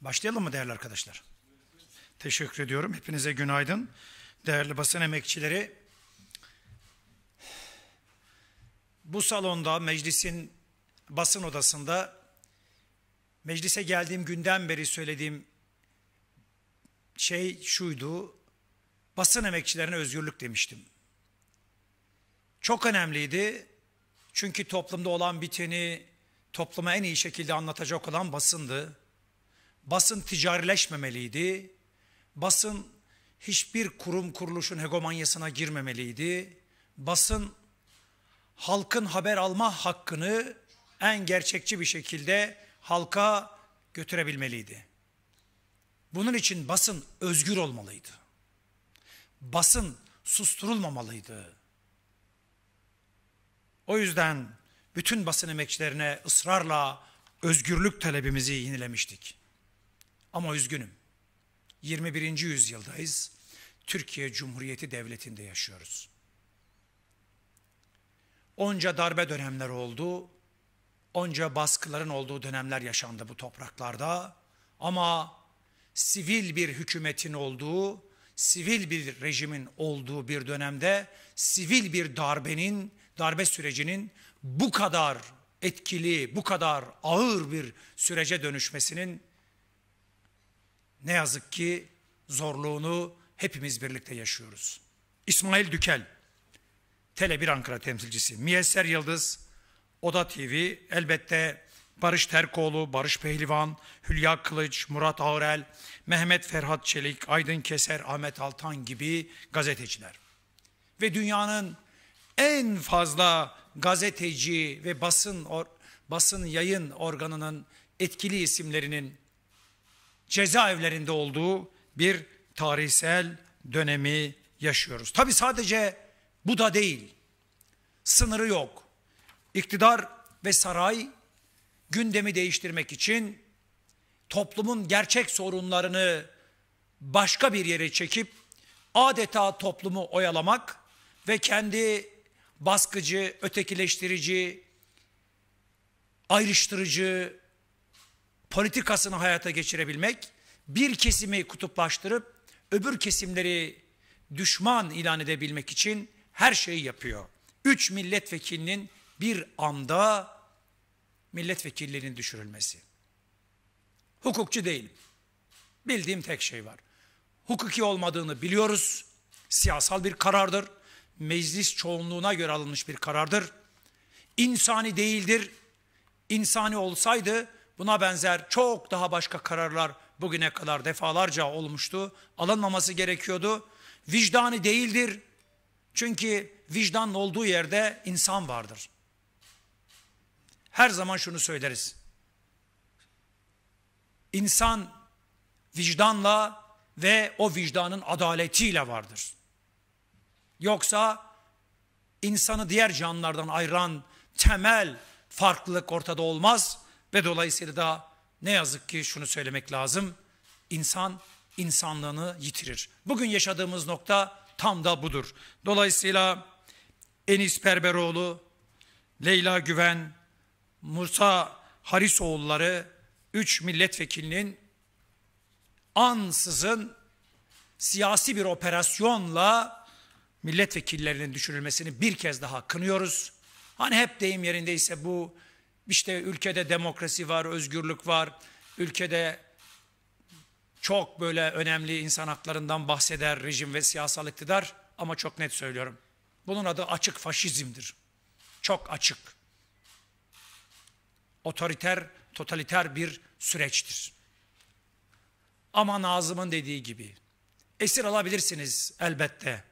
Başlayalım mı değerli arkadaşlar? Teşekkür ediyorum. Hepinize günaydın. Değerli basın emekçileri, bu salonda, meclisin basın odasında meclise geldiğim günden beri söylediğim şey şuydu. Basın emekçilerine özgürlük demiştim. Çok önemliydi. Çünkü toplumda olan biteni topluma en iyi şekilde anlatacak olan basındı. Basın ticarileşmemeliydi. Basın hiçbir kurum kuruluşun hegemonyasına girmemeliydi. Basın halkın haber alma hakkını en gerçekçi bir şekilde halka götürebilmeliydi. Bunun için basın özgür olmalıydı. Basın susturulmamalıydı. O yüzden bütün basın emekçilerine ısrarla özgürlük talebimizi yenilemiştik. Ama üzgünüm. 21. yüzyıldayız. Türkiye Cumhuriyeti Devleti'nde yaşıyoruz. Onca darbe dönemler oldu. Onca baskıların olduğu dönemler yaşandı bu topraklarda. Ama sivil bir hükümetin olduğu, sivil bir rejimin olduğu bir dönemde sivil bir darbenin, darbe sürecinin bu kadar etkili, bu kadar ağır bir sürece dönüşmesinin ne yazık ki zorluğunu hepimiz birlikte yaşıyoruz. İsmail Dükel, Tele1 Ankara temsilcisi, Miyesser Yıldız, Oda TV, elbette Barış Terkoğlu, Barış Pehlivan, Hülya Kılıç, Murat Ağrel, Mehmet Ferhat Çelik, Aydın Keser, Ahmet Altan gibi gazeteciler. Ve dünyanın en fazla gazeteci ve basın basın yayın organının etkili isimlerinin cezaevlerinde olduğu bir tarihsel dönemi yaşıyoruz. Tabi sadece bu da değil. Sınırı yok. İktidar ve saray gündemi değiştirmek için toplumun gerçek sorunlarını başka bir yere çekip adeta toplumu oyalamak ve kendi baskıcı, ötekileştirici, ayrıştırıcı politikasını hayata geçirebilmek, bir kesimi kutuplaştırıp öbür kesimleri düşman ilan edebilmek için her şeyi yapıyor. Üç milletvekilinin bir anda milletvekillerinin düşürülmesi. Hukukçu değilim. Bildiğim tek şey var. Hukuki olmadığını biliyoruz. Siyasal bir karardır. Meclis çoğunluğuna göre alınmış bir karardır. İnsani değildir. İnsani olsaydı Buna benzer çok daha başka kararlar bugüne kadar defalarca olmuştu. Alınmaması gerekiyordu. Vicdanı değildir. Çünkü vicdan olduğu yerde insan vardır. Her zaman şunu söyleriz. İnsan vicdanla ve o vicdanın adaletiyle vardır. Yoksa insanı diğer canlılardan ayıran temel farklılık ortada olmaz. Ve dolayısıyla da ne yazık ki şunu söylemek lazım. İnsan insanlığını yitirir. Bugün yaşadığımız nokta tam da budur. Dolayısıyla Enis Perberoğlu, Leyla Güven, Musa Harisoğulları, üç milletvekilinin ansızın siyasi bir operasyonla milletvekillerinin düşürülmesini bir kez daha kınıyoruz. Hani hep deyim yerindeyse bu işte ülkede demokrasi var, özgürlük var, ülkede çok böyle önemli insan haklarından bahseder rejim ve siyasal iktidar ama çok net söylüyorum. Bunun adı açık faşizmdir. Çok açık. Otoriter, totaliter bir süreçtir. Ama Nazım'ın dediği gibi esir alabilirsiniz elbette.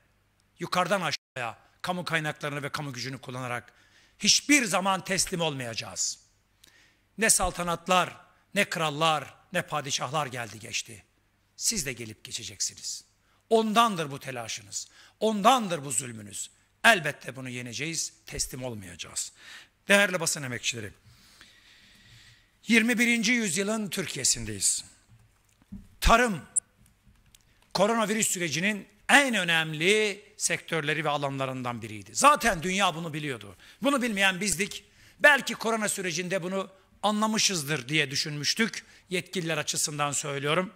Yukarıdan aşağıya kamu kaynaklarını ve kamu gücünü kullanarak hiçbir zaman teslim olmayacağız. Ne saltanatlar, ne krallar, ne padişahlar geldi geçti. Siz de gelip geçeceksiniz. Ondandır bu telaşınız. Ondandır bu zulmünüz. Elbette bunu yeneceğiz, teslim olmayacağız. Değerli basın emekçileri, 21. yüzyılın Türkiye'sindeyiz. Tarım, koronavirüs sürecinin en önemli sektörleri ve alanlarından biriydi. Zaten dünya bunu biliyordu. Bunu bilmeyen bizdik. Belki korona sürecinde bunu anlamışızdır diye düşünmüştük. Yetkililer açısından söylüyorum.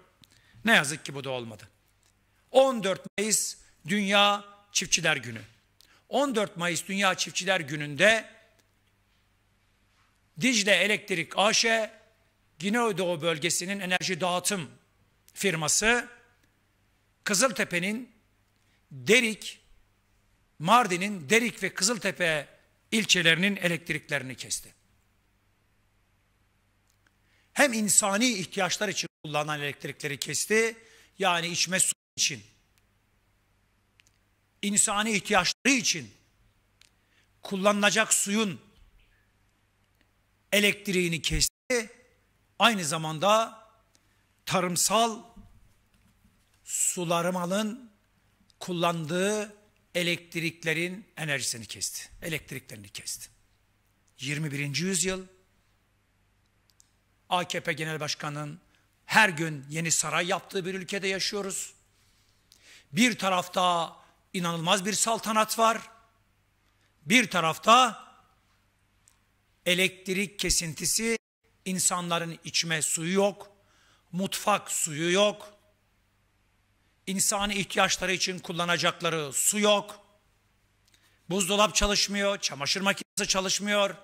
Ne yazık ki bu da olmadı. 14 Mayıs Dünya Çiftçiler Günü. 14 Mayıs Dünya Çiftçiler Günü'nde Dicle Elektrik AŞ Güneydoğu bölgesinin enerji dağıtım firması Kızıltepe'nin Derik, Mardin'in Derik ve Kızıltepe ilçelerinin elektriklerini kesti. Hem insani ihtiyaçlar için kullanılan elektrikleri kesti, yani içme su için, insani ihtiyaçları için kullanılacak suyun elektriğini kesti, aynı zamanda tarımsal sularımalın kullandığı elektriklerin enerjisini kesti. Elektriklerini kesti. 21. yüzyıl AKP Genel Başkanı'nın her gün yeni saray yaptığı bir ülkede yaşıyoruz. Bir tarafta inanılmaz bir saltanat var. Bir tarafta elektrik kesintisi, insanların içme suyu yok, mutfak suyu yok, insani ihtiyaçları için kullanacakları su yok. Buzdolap çalışmıyor, çamaşır makinesi çalışmıyor.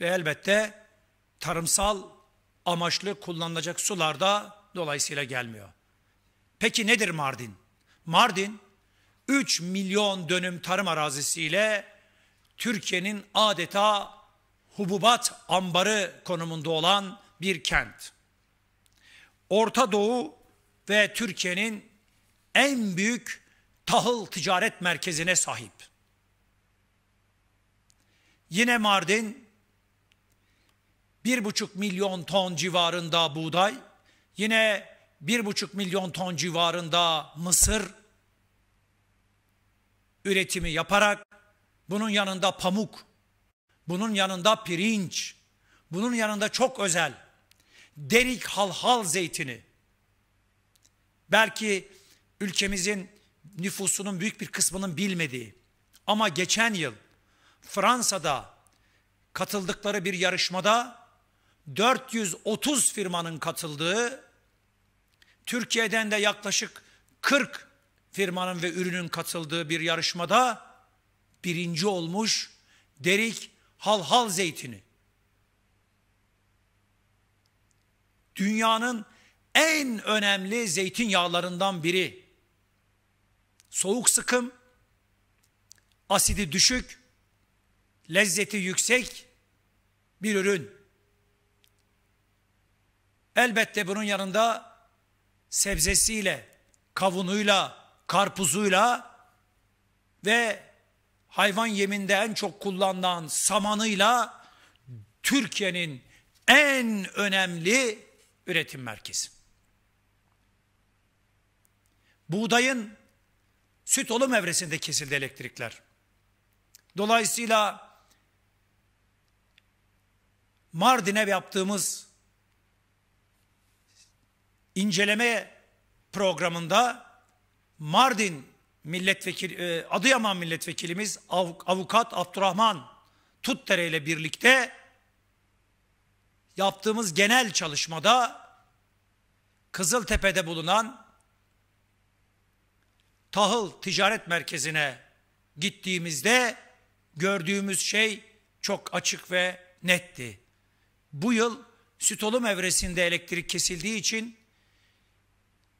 Ve elbette tarımsal amaçlı kullanılacak sular da dolayısıyla gelmiyor. Peki nedir Mardin? Mardin 3 milyon dönüm tarım arazisiyle Türkiye'nin adeta hububat ambarı konumunda olan bir kent. Orta Doğu ve Türkiye'nin en büyük tahıl ticaret merkezine sahip. Yine Mardin bir buçuk milyon ton civarında buğday, yine bir buçuk milyon ton civarında mısır üretimi yaparak bunun yanında pamuk, bunun yanında pirinç, bunun yanında çok özel Derik halhal zeytini. Belki ülkemizin nüfusunun büyük bir kısmının bilmediği ama geçen yıl Fransa'da katıldıkları bir yarışmada 430 firmanın katıldığı, Türkiye'den de yaklaşık 40 firmanın ve ürünün katıldığı bir yarışmada birinci olmuş derik halhal zeytini. dünyanın en önemli zeytinyağlarından biri. Soğuk sıkım, asidi düşük, lezzeti yüksek bir ürün. Elbette bunun yanında sebzesiyle, kavunuyla, karpuzuyla ve hayvan yeminde en çok kullanılan samanıyla Türkiye'nin en önemli üretim merkezi. Buğdayın süt olum evresinde kesildi elektrikler. Dolayısıyla Mardin'e yaptığımız inceleme programında Mardin milletvekili e, Adıyaman milletvekilimiz avukat Abdurrahman Tutdere ile birlikte yaptığımız genel çalışmada Kızıltepe'de bulunan Tahıl Ticaret Merkezi'ne gittiğimizde gördüğümüz şey çok açık ve netti. Bu yıl Sütolum evresinde elektrik kesildiği için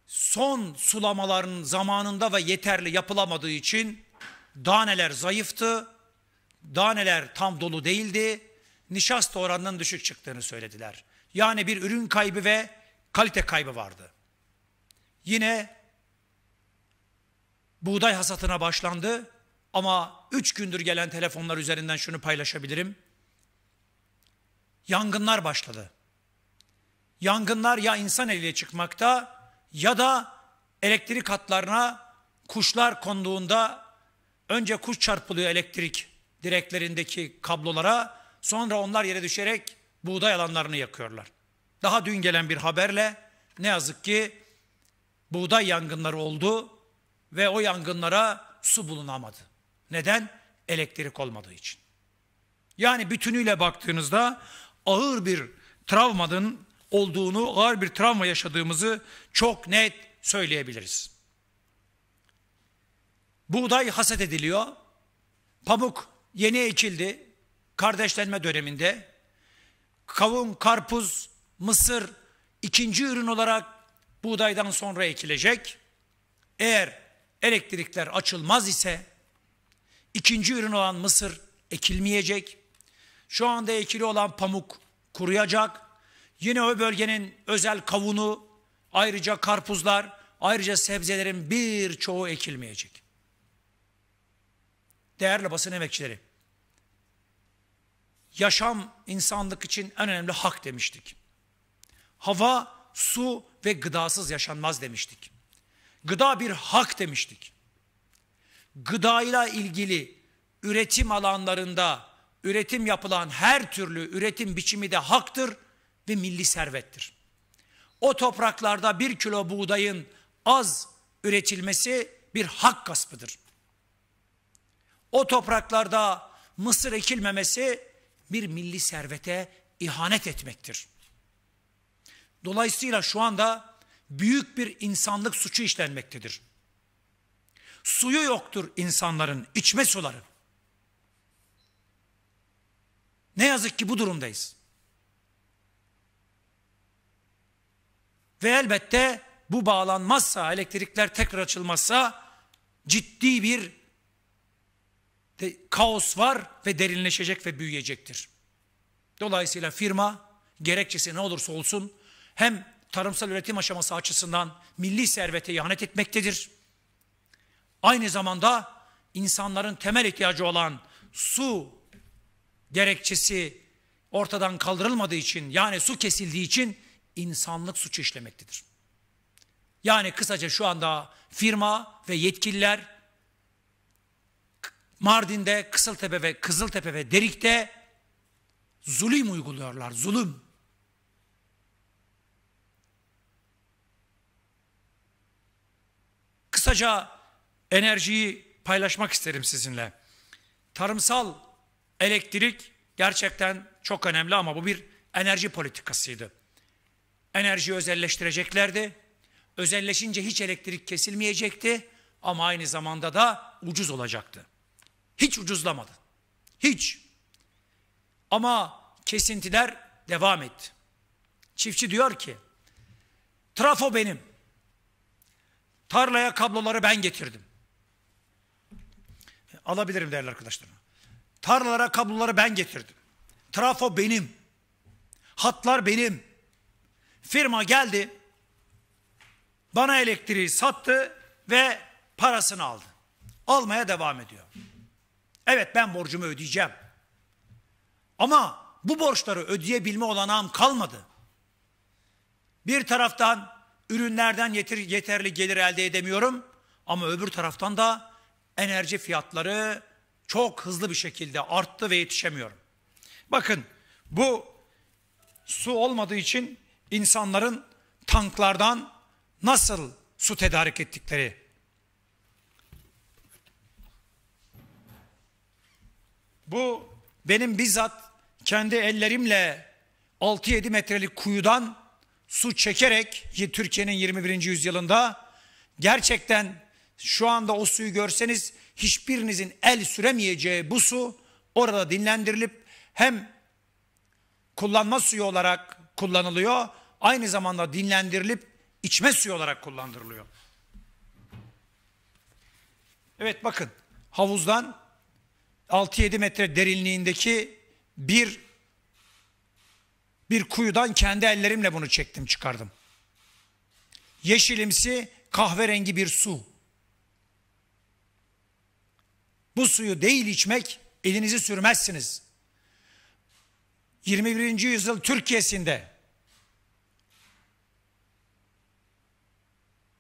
son sulamaların zamanında ve yeterli yapılamadığı için daneler zayıftı, daneler tam dolu değildi, nişasta oranının düşük çıktığını söylediler. Yani bir ürün kaybı ve kalite kaybı vardı. Yine buğday hasatına başlandı ama üç gündür gelen telefonlar üzerinden şunu paylaşabilirim. Yangınlar başladı. Yangınlar ya insan eliyle çıkmakta ya da elektrik hatlarına kuşlar konduğunda önce kuş çarpılıyor elektrik direklerindeki kablolara sonra onlar yere düşerek buğday alanlarını yakıyorlar. Daha dün gelen bir haberle ne yazık ki buğday yangınları oldu ve o yangınlara su bulunamadı. Neden? Elektrik olmadığı için. Yani bütünüyle baktığınızda ağır bir travmanın olduğunu, ağır bir travma yaşadığımızı çok net söyleyebiliriz. Buğday haset ediliyor. Pamuk yeni ekildi. Kardeşlenme döneminde. Kavun, karpuz mısır ikinci ürün olarak buğdaydan sonra ekilecek. Eğer elektrikler açılmaz ise ikinci ürün olan mısır ekilmeyecek. Şu anda ekili olan pamuk kuruyacak. Yine o bölgenin özel kavunu, ayrıca karpuzlar, ayrıca sebzelerin birçoğu ekilmeyecek. Değerli basın emekçileri, yaşam insanlık için en önemli hak demiştik hava, su ve gıdasız yaşanmaz demiştik. Gıda bir hak demiştik. Gıdayla ilgili üretim alanlarında üretim yapılan her türlü üretim biçimi de haktır ve milli servettir. O topraklarda bir kilo buğdayın az üretilmesi bir hak gaspıdır. O topraklarda mısır ekilmemesi bir milli servete ihanet etmektir. Dolayısıyla şu anda büyük bir insanlık suçu işlenmektedir. Suyu yoktur insanların içme suları. Ne yazık ki bu durumdayız. Ve elbette bu bağlanmazsa, elektrikler tekrar açılmazsa ciddi bir kaos var ve derinleşecek ve büyüyecektir. Dolayısıyla firma gerekçesi ne olursa olsun hem tarımsal üretim aşaması açısından milli servete ihanet etmektedir. Aynı zamanda insanların temel ihtiyacı olan su gerekçesi ortadan kaldırılmadığı için yani su kesildiği için insanlık suçu işlemektedir. Yani kısaca şu anda firma ve yetkililer Mardin'de, Kısıltepe ve Kızıltepe ve Derik'te zulüm uyguluyorlar. Zulüm. kısaca enerjiyi paylaşmak isterim sizinle. Tarımsal elektrik gerçekten çok önemli ama bu bir enerji politikasıydı. Enerjiyi özelleştireceklerdi. Özelleşince hiç elektrik kesilmeyecekti ama aynı zamanda da ucuz olacaktı. Hiç ucuzlamadı. Hiç. Ama kesintiler devam etti. Çiftçi diyor ki, trafo benim.'' Tarlaya kabloları ben getirdim. Alabilirim değerli arkadaşlarım. Tarlalara kabloları ben getirdim. Trafo benim. Hatlar benim. Firma geldi. Bana elektriği sattı ve parasını aldı. Almaya devam ediyor. Evet ben borcumu ödeyeceğim. Ama bu borçları ödeyebilme olanağım kalmadı. Bir taraftan ürünlerden yeter, yeterli gelir elde edemiyorum. Ama öbür taraftan da enerji fiyatları çok hızlı bir şekilde arttı ve yetişemiyorum. Bakın bu su olmadığı için insanların tanklardan nasıl su tedarik ettikleri Bu benim bizzat kendi ellerimle 6-7 metrelik kuyudan su çekerek Türkiye'nin 21. yüzyılında gerçekten şu anda o suyu görseniz hiçbirinizin el süremeyeceği bu su orada dinlendirilip hem kullanma suyu olarak kullanılıyor aynı zamanda dinlendirilip içme suyu olarak kullandırılıyor. Evet bakın havuzdan 6-7 metre derinliğindeki bir bir kuyudan kendi ellerimle bunu çektim çıkardım. Yeşilimsi kahverengi bir su. Bu suyu değil içmek elinizi sürmezsiniz. 21. yüzyıl Türkiye'sinde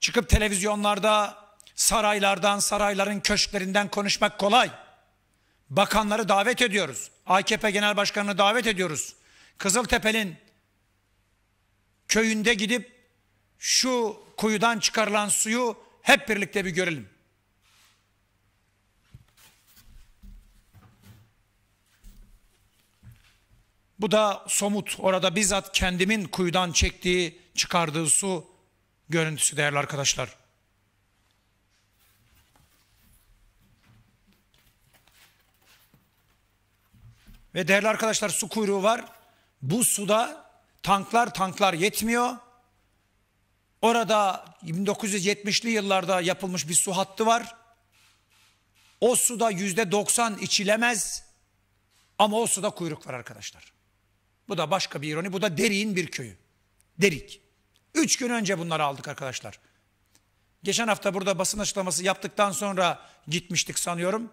çıkıp televizyonlarda saraylardan, sarayların köşklerinden konuşmak kolay. Bakanları davet ediyoruz. AKP Genel Başkanı'nı davet ediyoruz. Kızıltepe'nin köyünde gidip şu kuyudan çıkarılan suyu hep birlikte bir görelim. Bu da somut orada bizzat kendimin kuyudan çektiği çıkardığı su görüntüsü değerli arkadaşlar. Ve değerli arkadaşlar su kuyruğu var. Bu suda tanklar tanklar yetmiyor. Orada 1970'li yıllarda yapılmış bir su hattı var. O suda yüzde 90 içilemez ama o suda kuyruk var arkadaşlar. Bu da başka bir ironi. Bu da Derik'in bir köyü. Derik. Üç gün önce bunları aldık arkadaşlar. Geçen hafta burada basın açıklaması yaptıktan sonra gitmiştik sanıyorum.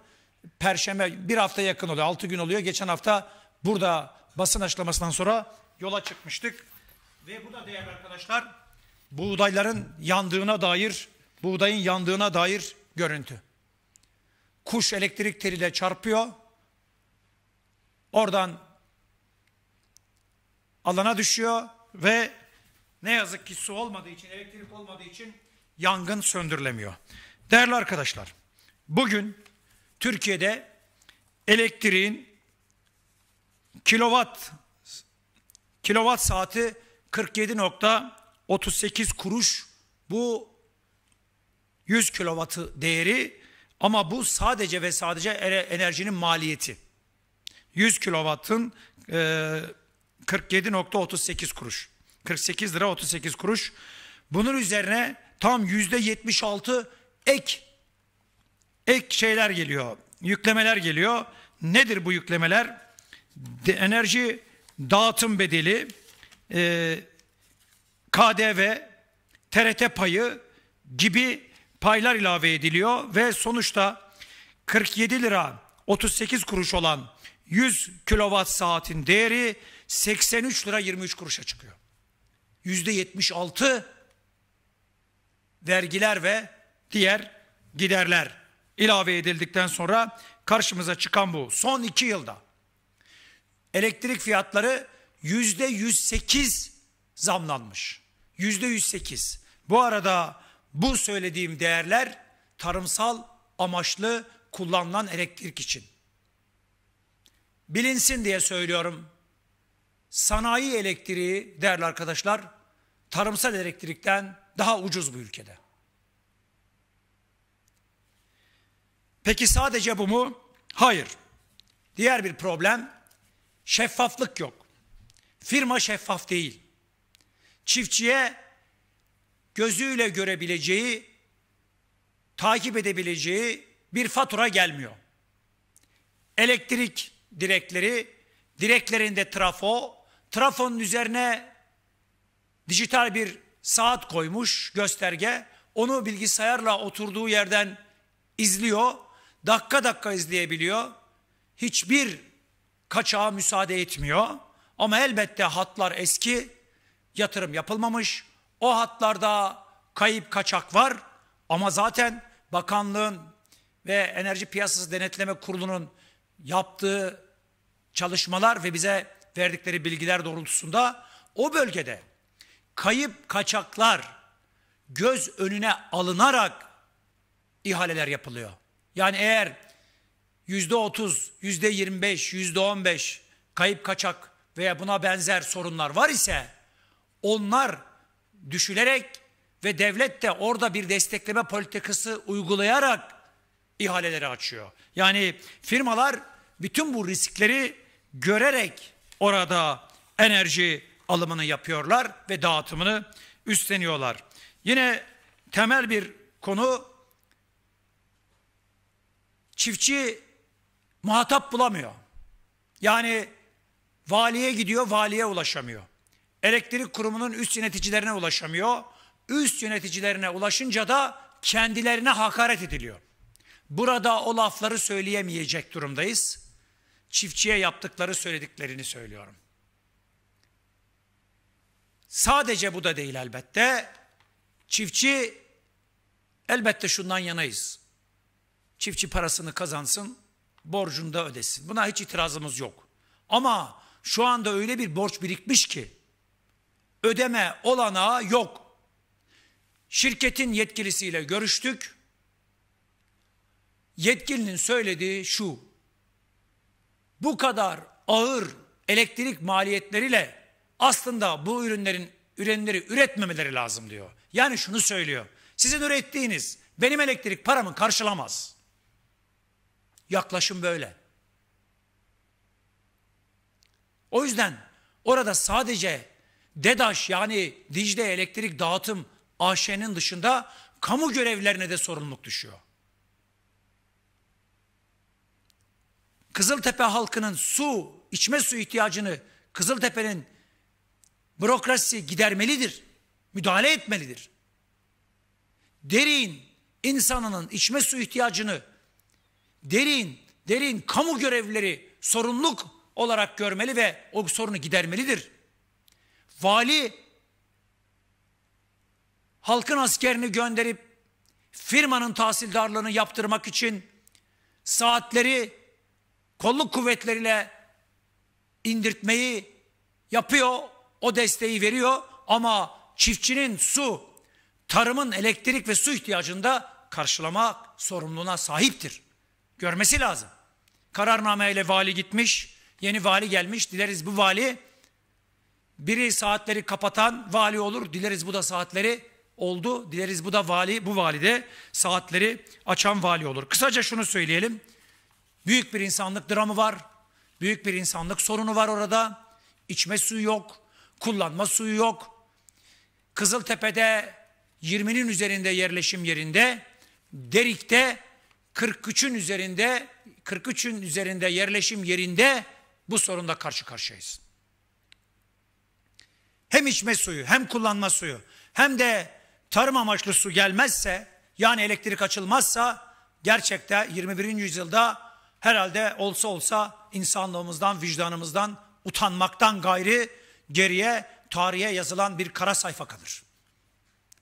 Perşembe bir hafta yakın oluyor. Altı gün oluyor. Geçen hafta burada basın açıklamasından sonra yola çıkmıştık. Ve bu da değerli arkadaşlar buğdayların yandığına dair, buğdayın yandığına dair görüntü. Kuş elektrik teliyle çarpıyor. Oradan alana düşüyor ve ne yazık ki su olmadığı için, elektrik olmadığı için yangın söndürülemiyor. Değerli arkadaşlar, bugün Türkiye'de elektriğin kilowatt kilowatt saati 47.38 kuruş bu 100 kilovatı değeri ama bu sadece ve sadece enerjinin maliyeti. 100 kilovatın 47.38 kuruş. 48 lira 38 kuruş. Bunun üzerine tam %76 ek ek şeyler geliyor. Yüklemeler geliyor. Nedir bu yüklemeler? enerji dağıtım bedeli, e, KDV, TRT payı gibi paylar ilave ediliyor ve sonuçta 47 lira 38 kuruş olan 100 kilowatt saatin değeri 83 lira 23 kuruşa çıkıyor. %76 vergiler ve diğer giderler ilave edildikten sonra karşımıza çıkan bu son iki yılda elektrik fiyatları yüzde 108 zamlanmış. Yüzde 108. Bu arada bu söylediğim değerler tarımsal amaçlı kullanılan elektrik için. Bilinsin diye söylüyorum. Sanayi elektriği değerli arkadaşlar tarımsal elektrikten daha ucuz bu ülkede. Peki sadece bu mu? Hayır. Diğer bir problem Şeffaflık yok. Firma şeffaf değil. Çiftçiye gözüyle görebileceği, takip edebileceği bir fatura gelmiyor. Elektrik direkleri, direklerinde trafo, trafonun üzerine dijital bir saat koymuş gösterge. Onu bilgisayarla oturduğu yerden izliyor. Dakika dakika izleyebiliyor. Hiçbir kaçağa müsaade etmiyor. Ama elbette hatlar eski, yatırım yapılmamış. O hatlarda kayıp kaçak var ama zaten bakanlığın ve Enerji Piyasası Denetleme Kurulu'nun yaptığı çalışmalar ve bize verdikleri bilgiler doğrultusunda o bölgede kayıp kaçaklar göz önüne alınarak ihaleler yapılıyor. Yani eğer yüzde otuz, yüzde yirmi beş, yüzde on beş kayıp kaçak veya buna benzer sorunlar var ise onlar düşülerek ve devlet de orada bir destekleme politikası uygulayarak ihaleleri açıyor. Yani firmalar bütün bu riskleri görerek orada enerji alımını yapıyorlar ve dağıtımını üstleniyorlar. Yine temel bir konu çiftçi muhatap bulamıyor. Yani valiye gidiyor, valiye ulaşamıyor. Elektrik kurumunun üst yöneticilerine ulaşamıyor. Üst yöneticilerine ulaşınca da kendilerine hakaret ediliyor. Burada o lafları söyleyemeyecek durumdayız. Çiftçiye yaptıkları söylediklerini söylüyorum. Sadece bu da değil elbette. Çiftçi elbette şundan yanayız. Çiftçi parasını kazansın, borcunu da ödesin. Buna hiç itirazımız yok. Ama şu anda öyle bir borç birikmiş ki ödeme olanağı yok. Şirketin yetkilisiyle görüştük. Yetkilinin söylediği şu. Bu kadar ağır elektrik maliyetleriyle aslında bu ürünlerin ürünleri üretmemeleri lazım diyor. Yani şunu söylüyor. Sizin ürettiğiniz benim elektrik paramı karşılamaz. Yaklaşım böyle. O yüzden orada sadece DEDAŞ yani Dicle Elektrik Dağıtım AŞ'nin dışında kamu görevlerine de sorumluluk düşüyor. Kızıltepe halkının su, içme su ihtiyacını Kızıltepe'nin bürokrasi gidermelidir. Müdahale etmelidir. Derin insanının içme su ihtiyacını derin, derin kamu görevlileri sorumluluk olarak görmeli ve o sorunu gidermelidir. Vali halkın askerini gönderip firmanın tahsildarlığını yaptırmak için saatleri kolluk kuvvetleriyle indirtmeyi yapıyor, o desteği veriyor ama çiftçinin su, tarımın elektrik ve su ihtiyacında karşılama sorumluluğuna sahiptir. Görmesi lazım. Kararnameyle vali gitmiş, yeni vali gelmiş. Dileriz bu vali biri saatleri kapatan vali olur. Dileriz bu da saatleri oldu. Dileriz bu da vali, bu vali de saatleri açan vali olur. Kısaca şunu söyleyelim. Büyük bir insanlık dramı var. Büyük bir insanlık sorunu var orada. İçme suyu yok. Kullanma suyu yok. Kızıltepe'de 20'nin üzerinde yerleşim yerinde Derik'te 43'ün üzerinde 43'ün üzerinde yerleşim yerinde bu sorunla karşı karşıyayız. Hem içme suyu hem kullanma suyu hem de tarım amaçlı su gelmezse yani elektrik açılmazsa gerçekte 21. yüzyılda herhalde olsa olsa insanlığımızdan, vicdanımızdan, utanmaktan gayri geriye tarihe yazılan bir kara sayfa kalır.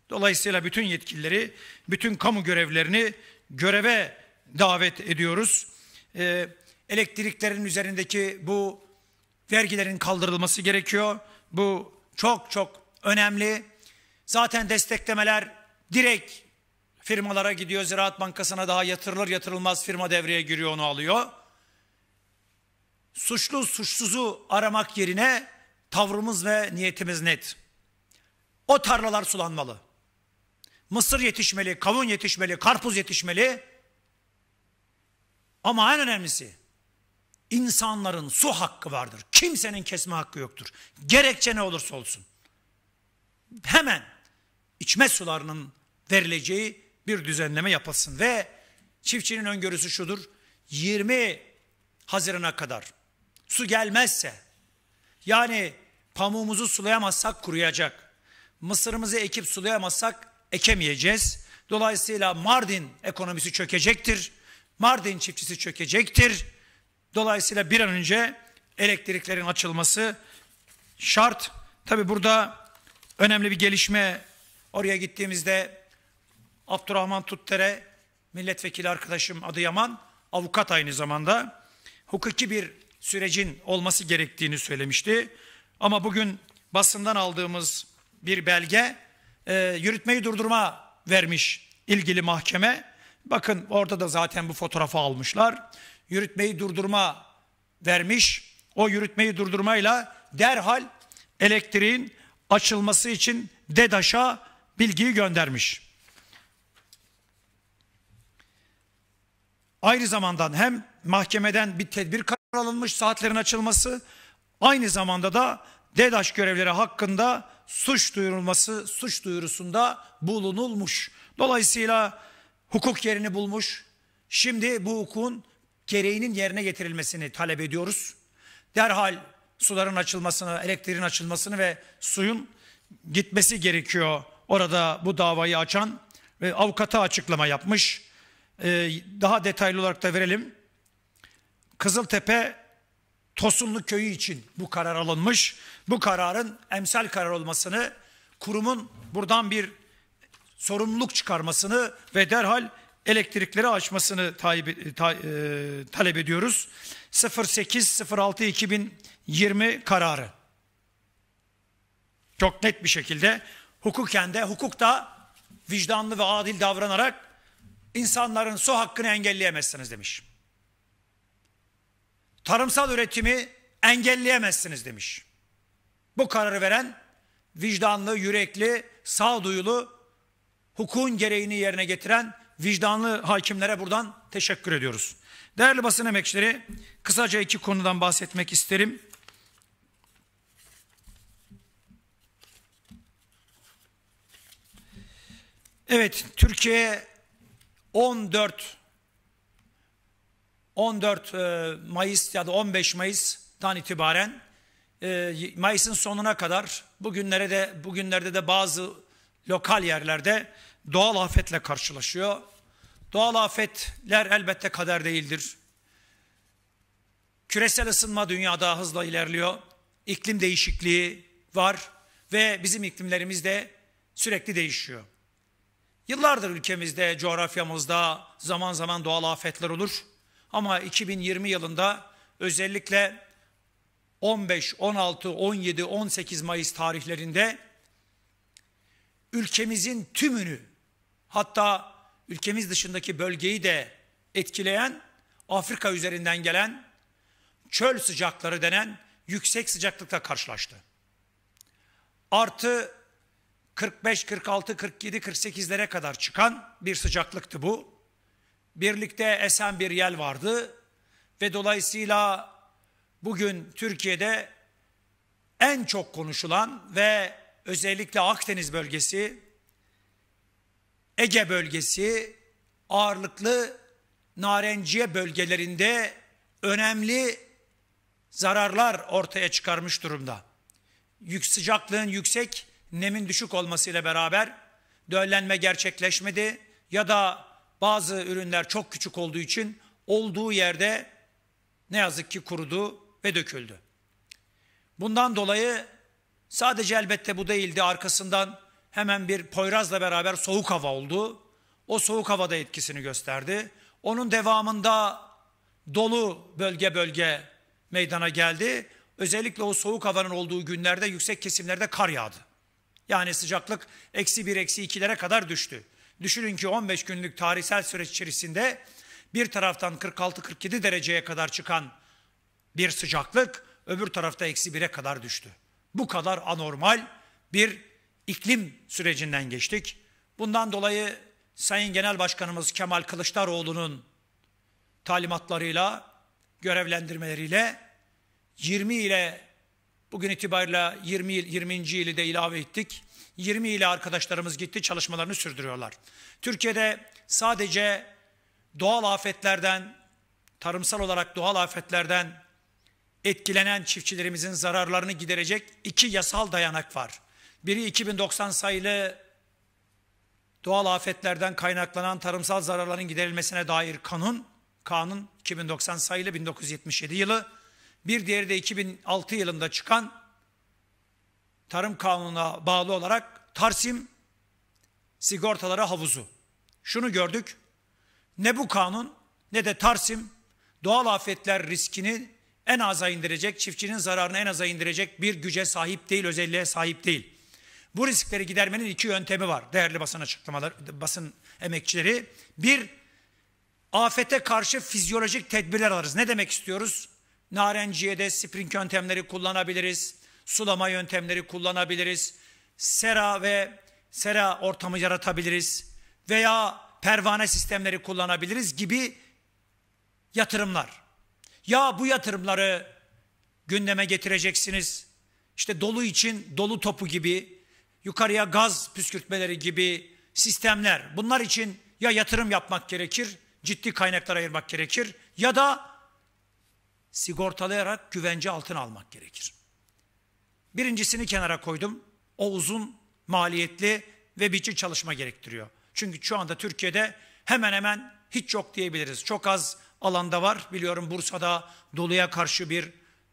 Dolayısıyla bütün yetkilileri, bütün kamu görevlerini göreve davet ediyoruz. E, elektriklerin üzerindeki bu vergilerin kaldırılması gerekiyor. Bu çok çok önemli. Zaten desteklemeler direkt firmalara gidiyor. Ziraat Bankası'na daha yatırılır yatırılmaz firma devreye giriyor onu alıyor. Suçlu suçsuzu aramak yerine tavrımız ve niyetimiz net. O tarlalar sulanmalı. Mısır yetişmeli, kavun yetişmeli, karpuz yetişmeli. Ama en önemlisi insanların su hakkı vardır. Kimsenin kesme hakkı yoktur. Gerekçe ne olursa olsun. Hemen içme sularının verileceği bir düzenleme yapılsın ve çiftçinin öngörüsü şudur. 20 Haziran'a kadar su gelmezse yani pamuğumuzu sulayamazsak kuruyacak. Mısırımızı ekip sulayamazsak ekemeyeceğiz. Dolayısıyla Mardin ekonomisi çökecektir. Mardin çiftçisi çökecektir. Dolayısıyla bir an önce elektriklerin açılması şart. Tabi burada önemli bir gelişme oraya gittiğimizde Abdurrahman Tuttere milletvekili arkadaşım Adıyaman avukat aynı zamanda hukuki bir sürecin olması gerektiğini söylemişti. Ama bugün basından aldığımız bir belge e, yürütmeyi durdurma vermiş ilgili mahkeme. Bakın orada da zaten bu fotoğrafı almışlar. Yürütmeyi durdurma vermiş. O yürütmeyi durdurmayla derhal elektriğin açılması için DEDAŞ'a bilgiyi göndermiş. Aynı zamandan hem mahkemeden bir tedbir karar alınmış saatlerin açılması, aynı zamanda da DEDAŞ görevleri hakkında suç duyurulması, suç duyurusunda bulunulmuş. Dolayısıyla Hukuk yerini bulmuş. Şimdi bu hukukun gereğinin yerine getirilmesini talep ediyoruz. Derhal suların açılmasını, elektriğin açılmasını ve suyun gitmesi gerekiyor. Orada bu davayı açan ve avukata açıklama yapmış. Ee, daha detaylı olarak da verelim. Kızıltepe Tosunlu Köyü için bu karar alınmış. Bu kararın emsal karar olmasını kurumun buradan bir sorumluluk çıkarmasını ve derhal elektrikleri açmasını e, ta, e, talep ediyoruz. 08-06-2020 kararı. Çok net bir şekilde hukuken de hukukta vicdanlı ve adil davranarak insanların su hakkını engelleyemezsiniz demiş. Tarımsal üretimi engelleyemezsiniz demiş. Bu kararı veren vicdanlı, yürekli, sağduyulu hukukun gereğini yerine getiren vicdanlı hakimlere buradan teşekkür ediyoruz. Değerli basın emekçileri, kısaca iki konudan bahsetmek isterim. Evet, Türkiye 14 14 e, Mayıs ya da 15 Mayıs'tan itibaren e, Mayıs'ın sonuna kadar bugünlere de bugünlerde de bazı lokal yerlerde doğal afetle karşılaşıyor. Doğal afetler elbette kader değildir. Küresel ısınma dünyada hızla ilerliyor. İklim değişikliği var ve bizim iklimlerimiz de sürekli değişiyor. Yıllardır ülkemizde, coğrafyamızda zaman zaman doğal afetler olur. Ama 2020 yılında özellikle 15, 16, 17, 18 Mayıs tarihlerinde ülkemizin tümünü hatta ülkemiz dışındaki bölgeyi de etkileyen Afrika üzerinden gelen çöl sıcakları denen yüksek sıcaklıkla karşılaştı. Artı 45, 46, 47, 48'lere kadar çıkan bir sıcaklıktı bu. Birlikte esen bir yel vardı ve dolayısıyla bugün Türkiye'de en çok konuşulan ve özellikle Akdeniz bölgesi Ege bölgesi ağırlıklı narenciye bölgelerinde önemli zararlar ortaya çıkarmış durumda. Yük sıcaklığın yüksek, nemin düşük olmasıyla beraber döllenme gerçekleşmedi ya da bazı ürünler çok küçük olduğu için olduğu yerde ne yazık ki kurudu ve döküldü. Bundan dolayı sadece elbette bu değildi arkasından hemen bir Poyraz'la beraber soğuk hava oldu. O soğuk havada etkisini gösterdi. Onun devamında dolu bölge bölge meydana geldi. Özellikle o soğuk havanın olduğu günlerde yüksek kesimlerde kar yağdı. Yani sıcaklık eksi bir eksi ikilere kadar düştü. Düşünün ki 15 günlük tarihsel süreç içerisinde bir taraftan 46-47 dereceye kadar çıkan bir sıcaklık öbür tarafta eksi bire kadar düştü. Bu kadar anormal bir iklim sürecinden geçtik. Bundan dolayı Sayın Genel Başkanımız Kemal Kılıçdaroğlu'nun talimatlarıyla, görevlendirmeleriyle 20 ile bugün itibariyle 20 20. ili de ilave ettik. 20 ile arkadaşlarımız gitti, çalışmalarını sürdürüyorlar. Türkiye'de sadece doğal afetlerden, tarımsal olarak doğal afetlerden etkilenen çiftçilerimizin zararlarını giderecek iki yasal dayanak var. Biri 2090 sayılı doğal afetlerden kaynaklanan tarımsal zararların giderilmesine dair kanun, kanun 2090 sayılı 1977 yılı, bir diğeri de 2006 yılında çıkan tarım kanununa bağlı olarak Tarsim sigortaları havuzu. Şunu gördük, ne bu kanun ne de Tarsim doğal afetler riskini en aza indirecek, çiftçinin zararını en aza indirecek bir güce sahip değil, özelliğe sahip değil. Bu riskleri gidermenin iki yöntemi var değerli basın açıklamalar, basın emekçileri. Bir, afete karşı fizyolojik tedbirler alırız. Ne demek istiyoruz? Narenciyede sprink yöntemleri kullanabiliriz. Sulama yöntemleri kullanabiliriz. Sera ve sera ortamı yaratabiliriz. Veya pervane sistemleri kullanabiliriz gibi yatırımlar. Ya bu yatırımları gündeme getireceksiniz. İşte dolu için dolu topu gibi yukarıya gaz püskürtmeleri gibi sistemler. Bunlar için ya yatırım yapmak gerekir, ciddi kaynaklar ayırmak gerekir ya da sigortalayarak güvence altına almak gerekir. Birincisini kenara koydum. O uzun, maliyetli ve bitici çalışma gerektiriyor. Çünkü şu anda Türkiye'de hemen hemen hiç yok diyebiliriz. Çok az alanda var. Biliyorum Bursa'da doluya karşı bir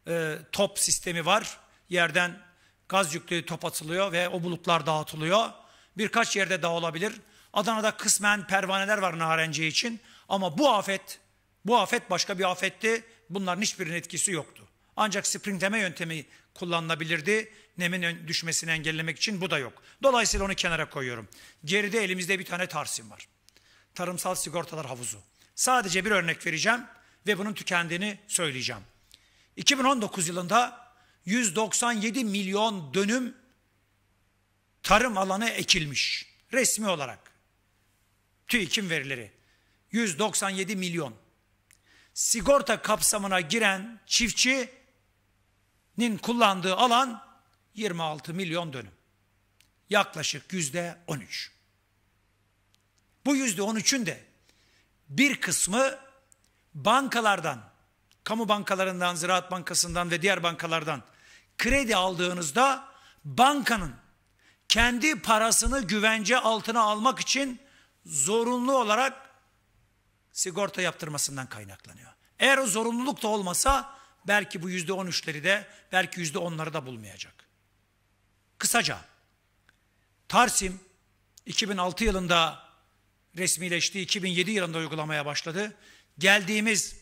e, top sistemi var. Yerden gaz yüklü top atılıyor ve o bulutlar dağıtılıyor. Birkaç yerde dağılabilir. Adana'da kısmen pervaneler var Narenci için ama bu afet, bu afet başka bir afetti. Bunların hiçbirinin etkisi yoktu. Ancak springleme yöntemi kullanılabilirdi. Nemin düşmesini engellemek için bu da yok. Dolayısıyla onu kenara koyuyorum. Geride elimizde bir tane Tarsim var. Tarımsal sigortalar havuzu. Sadece bir örnek vereceğim ve bunun tükendiğini söyleyeceğim. 2019 yılında 197 milyon dönüm tarım alanı ekilmiş. Resmi olarak. TÜİK'in verileri. 197 milyon. Sigorta kapsamına giren çiftçinin kullandığı alan 26 milyon dönüm. Yaklaşık yüzde 13. Bu yüzde 13'ün de bir kısmı bankalardan, kamu bankalarından, Ziraat Bankası'ndan ve diğer bankalardan kredi aldığınızda bankanın kendi parasını güvence altına almak için zorunlu olarak sigorta yaptırmasından kaynaklanıyor. Eğer o zorunluluk da olmasa belki bu yüzde on üçleri de belki yüzde onları da bulmayacak. Kısaca Tarsim 2006 yılında resmileşti, 2007 yılında uygulamaya başladı. Geldiğimiz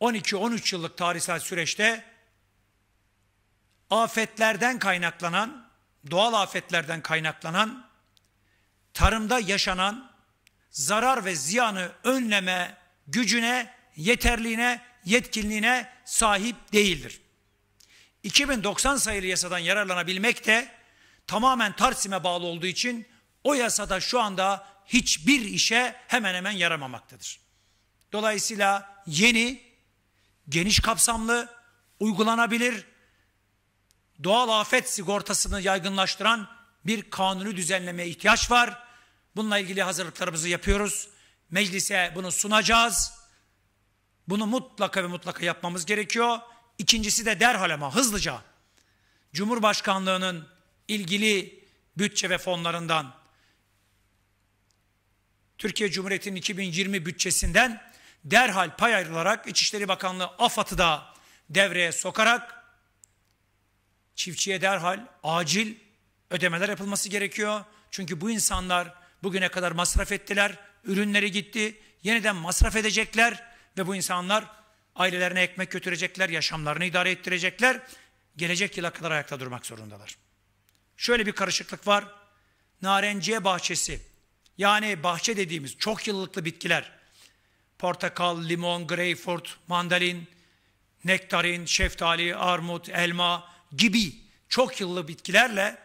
12-13 yıllık tarihsel süreçte afetlerden kaynaklanan, doğal afetlerden kaynaklanan, tarımda yaşanan zarar ve ziyanı önleme gücüne, yeterliğine, yetkinliğine sahip değildir. 2090 sayılı yasadan yararlanabilmek de tamamen Tarsim'e bağlı olduğu için o yasada şu anda hiçbir işe hemen hemen yaramamaktadır. Dolayısıyla yeni, geniş kapsamlı, uygulanabilir, doğal afet sigortasını yaygınlaştıran bir kanunu düzenlemeye ihtiyaç var. Bununla ilgili hazırlıklarımızı yapıyoruz. Meclise bunu sunacağız. Bunu mutlaka ve mutlaka yapmamız gerekiyor. İkincisi de derhal ama hızlıca Cumhurbaşkanlığının ilgili bütçe ve fonlarından Türkiye Cumhuriyeti'nin 2020 bütçesinden derhal pay ayrılarak İçişleri Bakanlığı AFAD'ı da devreye sokarak çiftçiye derhal acil ödemeler yapılması gerekiyor. Çünkü bu insanlar bugüne kadar masraf ettiler, ürünleri gitti, yeniden masraf edecekler ve bu insanlar ailelerine ekmek götürecekler, yaşamlarını idare ettirecekler. Gelecek yıla kadar ayakta durmak zorundalar. Şöyle bir karışıklık var. Narenciye bahçesi, yani bahçe dediğimiz çok yıllıklı bitkiler, portakal, limon, greyfurt, mandalin, nektarin, şeftali, armut, elma, gibi çok yıllı bitkilerle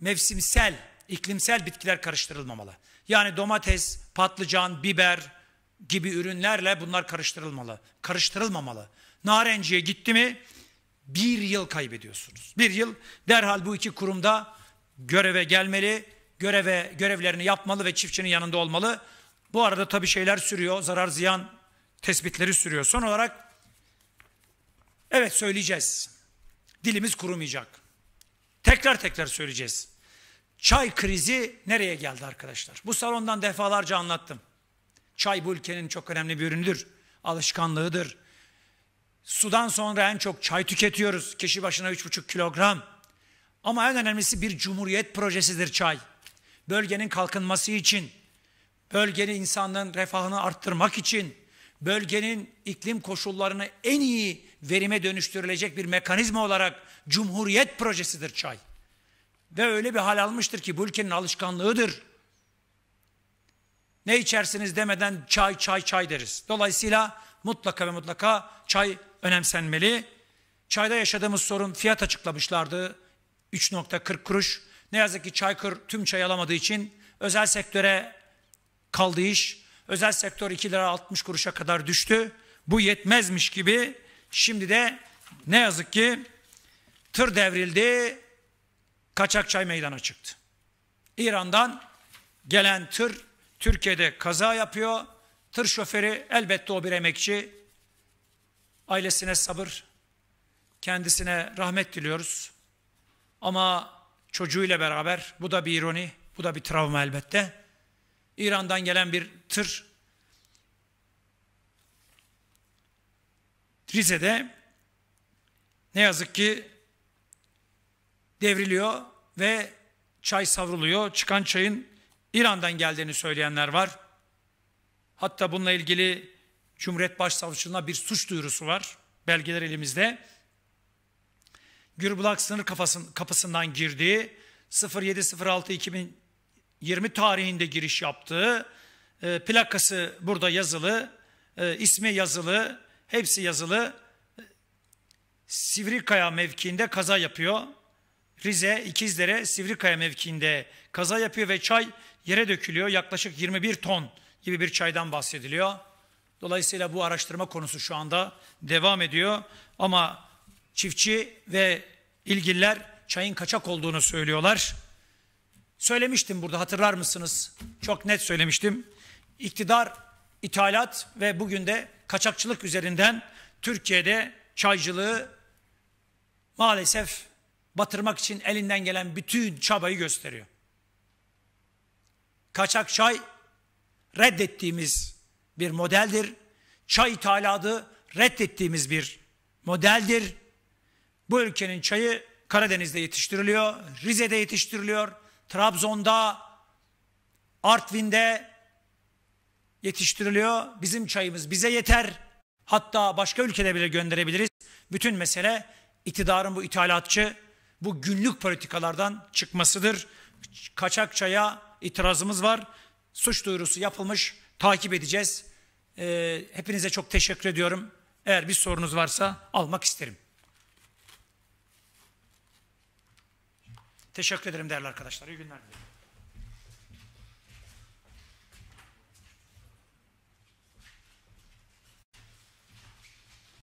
mevsimsel, iklimsel bitkiler karıştırılmamalı. Yani domates, patlıcan, biber gibi ürünlerle bunlar karıştırılmalı. Karıştırılmamalı. Narenciye gitti mi bir yıl kaybediyorsunuz. Bir yıl derhal bu iki kurumda göreve gelmeli, göreve görevlerini yapmalı ve çiftçinin yanında olmalı. Bu arada tabii şeyler sürüyor, zarar ziyan tespitleri sürüyor. Son olarak evet söyleyeceğiz dilimiz kurumayacak. Tekrar tekrar söyleyeceğiz. Çay krizi nereye geldi arkadaşlar? Bu salondan defalarca anlattım. Çay bu ülkenin çok önemli bir ürünüdür. Alışkanlığıdır. Sudan sonra en çok çay tüketiyoruz. Kişi başına üç buçuk kilogram. Ama en önemlisi bir cumhuriyet projesidir çay. Bölgenin kalkınması için, bölgenin insanların refahını arttırmak için, bölgenin iklim koşullarını en iyi verime dönüştürülecek bir mekanizma olarak Cumhuriyet projesidir çay. Ve öyle bir hal almıştır ki bu ülkenin alışkanlığıdır. Ne içersiniz demeden çay çay çay deriz. Dolayısıyla mutlaka ve mutlaka çay önemsenmeli. Çayda yaşadığımız sorun fiyat açıklamışlardı. 3.40 kuruş. Ne yazık ki Çaykur tüm çay alamadığı için özel sektöre kaldı iş. Özel sektör 2 lira 60 kuruşa kadar düştü. Bu yetmezmiş gibi Şimdi de ne yazık ki tır devrildi, kaçak çay meydana çıktı. İran'dan gelen tır Türkiye'de kaza yapıyor. Tır şoförü elbette o bir emekçi. Ailesine sabır, kendisine rahmet diliyoruz. Ama çocuğuyla beraber bu da bir ironi, bu da bir travma elbette. İran'dan gelen bir tır Rize'de ne yazık ki devriliyor ve çay savruluyor. Çıkan çayın İran'dan geldiğini söyleyenler var. Hatta bununla ilgili Cumhuriyet Başsavcılığına bir suç duyurusu var. Belgeler elimizde. Gürbulak sınır kafasın, kapısından girdiği 07.06.2020 tarihinde giriş yaptığı e, plakası burada yazılı, e, ismi yazılı Hepsi yazılı. Sivrikaya mevkiinde kaza yapıyor. Rize, İkizdere, Sivrikaya mevkiinde kaza yapıyor ve çay yere dökülüyor. Yaklaşık 21 ton gibi bir çaydan bahsediliyor. Dolayısıyla bu araştırma konusu şu anda devam ediyor. Ama çiftçi ve ilgililer çayın kaçak olduğunu söylüyorlar. Söylemiştim burada hatırlar mısınız? Çok net söylemiştim. İktidar, ithalat ve bugün de kaçakçılık üzerinden Türkiye'de çaycılığı maalesef batırmak için elinden gelen bütün çabayı gösteriyor. Kaçak çay reddettiğimiz bir modeldir. Çay ithalatı reddettiğimiz bir modeldir. Bu ülkenin çayı Karadeniz'de yetiştiriliyor, Rize'de yetiştiriliyor, Trabzon'da, Artvin'de, yetiştiriliyor. Bizim çayımız bize yeter. Hatta başka ülkede bile gönderebiliriz. Bütün mesele iktidarın bu ithalatçı, bu günlük politikalardan çıkmasıdır. Kaçak çaya itirazımız var. Suç duyurusu yapılmış. Takip edeceğiz. Ee, hepinize çok teşekkür ediyorum. Eğer bir sorunuz varsa almak isterim. Teşekkür ederim değerli arkadaşlar. İyi günler dilerim.